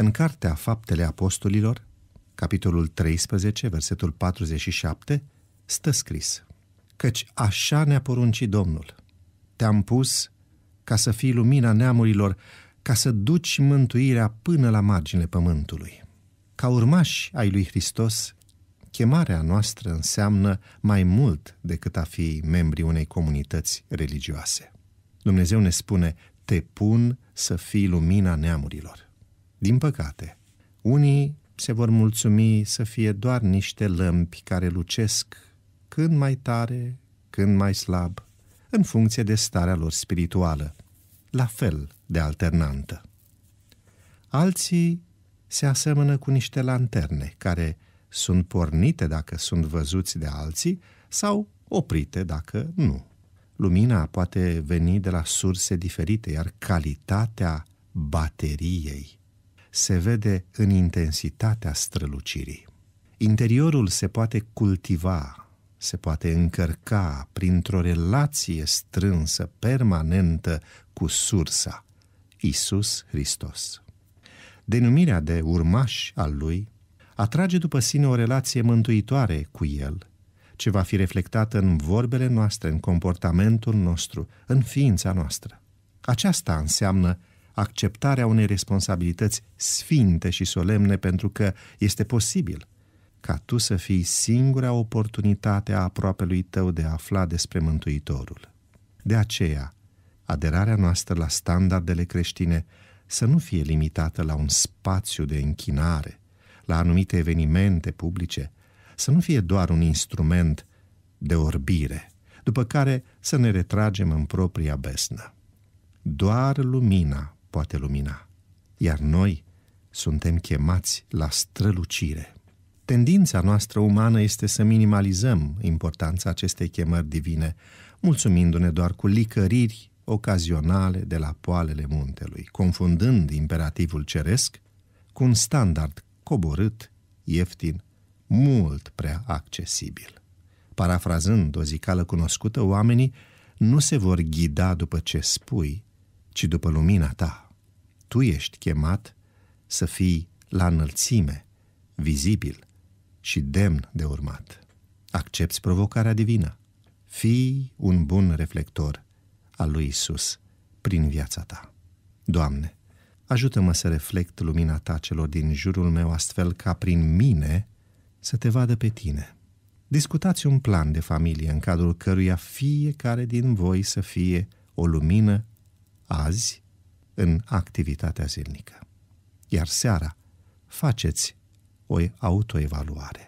În cartea Faptele Apostolilor, capitolul 13, versetul 47, stă scris Căci așa ne-a poruncit Domnul. Te-am pus ca să fii lumina neamurilor, ca să duci mântuirea până la margine pământului. Ca urmași ai lui Hristos, chemarea noastră înseamnă mai mult decât a fi membri unei comunități religioase. Dumnezeu ne spune, te pun să fii lumina neamurilor. Din păcate, unii se vor mulțumi să fie doar niște lămpi care lucesc când mai tare, când mai slab, în funcție de starea lor spirituală, la fel de alternantă. Alții se asemănă cu niște lanterne care sunt pornite dacă sunt văzuți de alții sau oprite dacă nu. Lumina poate veni de la surse diferite, iar calitatea bateriei se vede în intensitatea strălucirii. Interiorul se poate cultiva, se poate încărca printr-o relație strânsă, permanentă cu sursa, Isus Hristos. Denumirea de urmaș al lui atrage după sine o relație mântuitoare cu el, ce va fi reflectată în vorbele noastre, în comportamentul nostru, în ființa noastră. Aceasta înseamnă acceptarea unei responsabilități sfinte și solemne pentru că este posibil ca tu să fii singura oportunitate a aproapelui tău de a afla despre Mântuitorul. De aceea, aderarea noastră la standardele creștine să nu fie limitată la un spațiu de închinare, la anumite evenimente publice, să nu fie doar un instrument de orbire, după care să ne retragem în propria besnă. Doar lumina poate lumina. Iar noi suntem chemați la strălucire. Tendința noastră umană este să minimalizăm importanța acestei chemări divine, mulțumindu-ne doar cu licăriri ocazionale de la poalele muntelui, confundând imperativul ceresc cu un standard coborât, ieftin, mult prea accesibil. Parafrazând o zicală cunoscută, oamenii nu se vor ghida după ce spui, ci după lumina ta. Tu ești chemat să fii la înălțime, vizibil și demn de urmat. Accepți provocarea divină. Fii un bun reflector al lui Isus prin viața ta. Doamne, ajută-mă să reflect lumina ta celor din jurul meu astfel ca prin mine să te vadă pe tine. Discutați un plan de familie în cadrul căruia fiecare din voi să fie o lumină azi în activitatea zilnică. Iar seara faceți o autoevaluare.